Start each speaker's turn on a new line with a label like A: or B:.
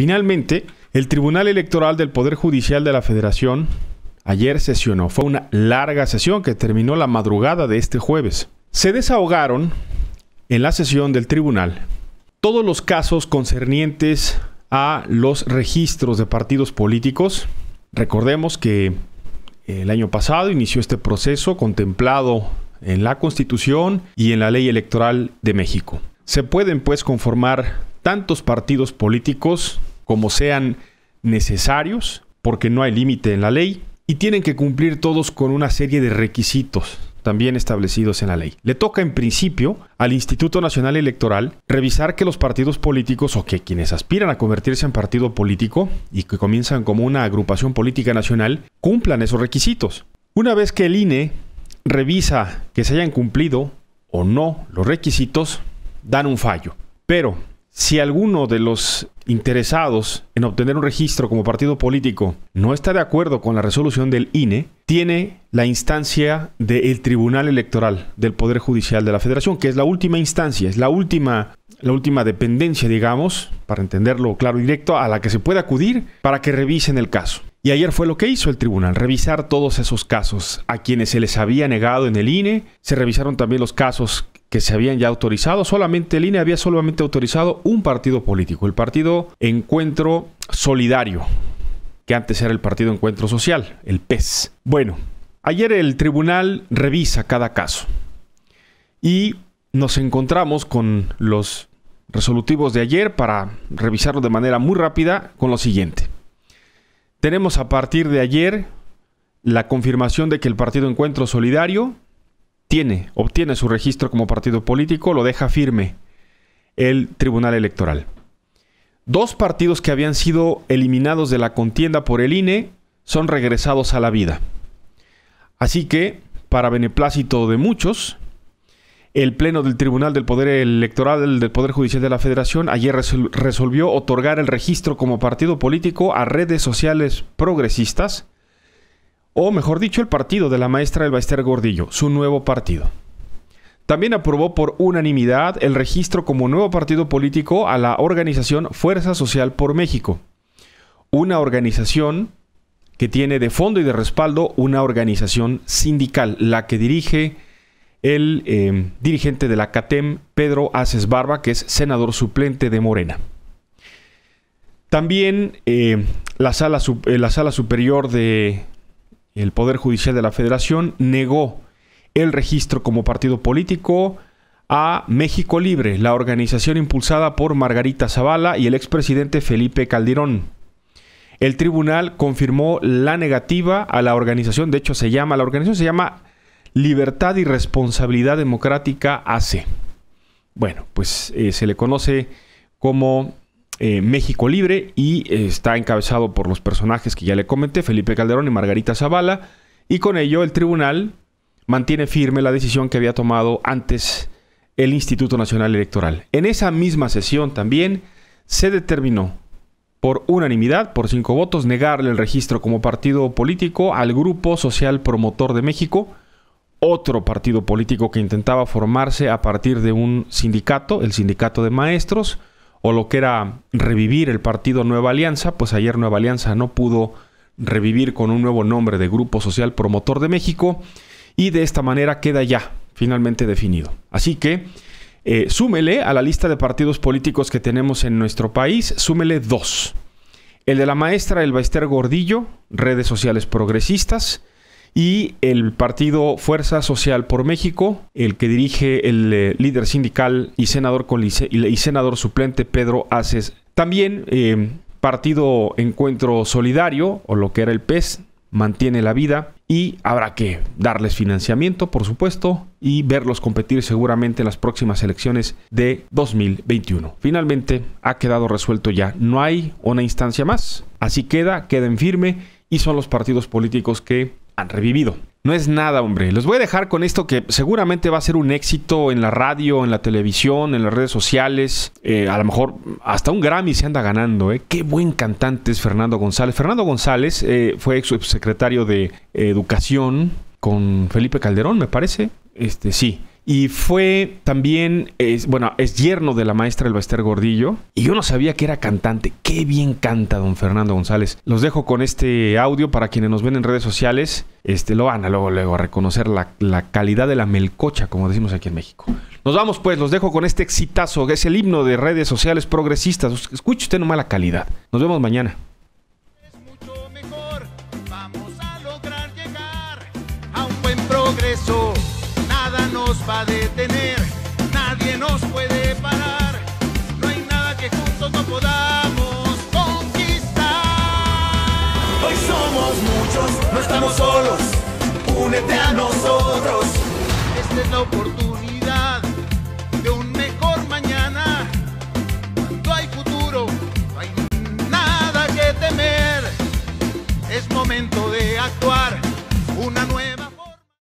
A: Finalmente, el Tribunal Electoral del Poder Judicial de la Federación ayer sesionó. Fue una larga sesión que terminó la madrugada de este jueves. Se desahogaron en la sesión del tribunal todos los casos concernientes a los registros de partidos políticos. Recordemos que eh, el año pasado inició este proceso contemplado en la Constitución y en la Ley Electoral de México. Se pueden pues conformar tantos partidos políticos como sean necesarios, porque no hay límite en la ley, y tienen que cumplir todos con una serie de requisitos también establecidos en la ley. Le toca en principio al Instituto Nacional Electoral revisar que los partidos políticos o que quienes aspiran a convertirse en partido político y que comienzan como una agrupación política nacional cumplan esos requisitos. Una vez que el INE revisa que se hayan cumplido o no los requisitos, dan un fallo. Pero si alguno de los interesados en obtener un registro como partido político no está de acuerdo con la resolución del INE, tiene la instancia del Tribunal Electoral del Poder Judicial de la Federación, que es la última instancia, es la última, la última dependencia, digamos, para entenderlo claro y directo, a la que se puede acudir para que revisen el caso. Y ayer fue lo que hizo el tribunal, revisar todos esos casos. A quienes se les había negado en el INE, se revisaron también los casos que se habían ya autorizado. Solamente el INE había solamente autorizado un partido político, el partido Encuentro Solidario, que antes era el partido Encuentro Social, el PES. Bueno, ayer el tribunal revisa cada caso y nos encontramos con los resolutivos de ayer para revisarlo de manera muy rápida con lo siguiente. Tenemos a partir de ayer la confirmación de que el partido Encuentro Solidario tiene, obtiene su registro como partido político, lo deja firme el Tribunal Electoral. Dos partidos que habían sido eliminados de la contienda por el INE son regresados a la vida. Así que, para beneplácito de muchos, el Pleno del Tribunal del Poder Electoral del Poder Judicial de la Federación ayer resolvió otorgar el registro como partido político a redes sociales progresistas, o mejor dicho, el partido de la maestra Esther Gordillo, su nuevo partido. También aprobó por unanimidad el registro como nuevo partido político a la organización Fuerza Social por México, una organización que tiene de fondo y de respaldo una organización sindical, la que dirige el eh, dirigente de la CATEM, Pedro Aces Barba, que es senador suplente de Morena. También eh, la, sala, eh, la sala superior de el Poder Judicial de la Federación negó el registro como partido político a México Libre, la organización impulsada por Margarita Zavala y el expresidente Felipe Calderón. El tribunal confirmó la negativa a la organización, de hecho se llama, la organización se llama Libertad y Responsabilidad Democrática AC. Bueno, pues eh, se le conoce como eh, México Libre y eh, está encabezado por los personajes que ya le comenté, Felipe Calderón y Margarita Zavala, y con ello el tribunal mantiene firme la decisión que había tomado antes el Instituto Nacional Electoral. En esa misma sesión también se determinó por unanimidad, por cinco votos, negarle el registro como partido político al Grupo Social Promotor de México, otro partido político que intentaba formarse a partir de un sindicato, el Sindicato de Maestros, o lo que era revivir el partido Nueva Alianza, pues ayer Nueva Alianza no pudo revivir con un nuevo nombre de Grupo Social Promotor de México y de esta manera queda ya finalmente definido. Así que eh, súmele a la lista de partidos políticos que tenemos en nuestro país, súmele dos. El de la maestra Esther Gordillo, redes sociales progresistas, y el partido Fuerza Social por México, el que dirige el eh, líder sindical y senador, y senador suplente Pedro Aces. También eh, partido Encuentro Solidario, o lo que era el PES, mantiene la vida y habrá que darles financiamiento, por supuesto, y verlos competir seguramente en las próximas elecciones de 2021. Finalmente, ha quedado resuelto ya, no hay una instancia más, así queda, queden firme y son los partidos políticos que revivido. No es nada, hombre. Los voy a dejar con esto que seguramente va a ser un éxito en la radio, en la televisión, en las redes sociales. Eh, a lo mejor hasta un Grammy se anda ganando. ¿eh? Qué buen cantante es Fernando González. Fernando González eh, fue ex subsecretario de Educación con Felipe Calderón, me parece. Este, sí y fue también, bueno, es yerno de la maestra Ester Gordillo. Y yo no sabía que era cantante. Qué bien canta don Fernando González. Los dejo con este audio para quienes nos ven en redes sociales. Este, lo van a luego, reconocer la, la calidad de la melcocha, como decimos aquí en México. Nos vamos pues, los dejo con este exitazo, que es el himno de redes sociales progresistas. Escuche usted nomás la calidad. Nos vemos mañana. Es mucho mejor. Vamos a lograr llegar a un buen progreso nos va a detener, nadie nos puede parar, no hay nada que juntos no podamos conquistar. Hoy somos muchos, no estamos solos, únete a nosotros. Esta es la oportunidad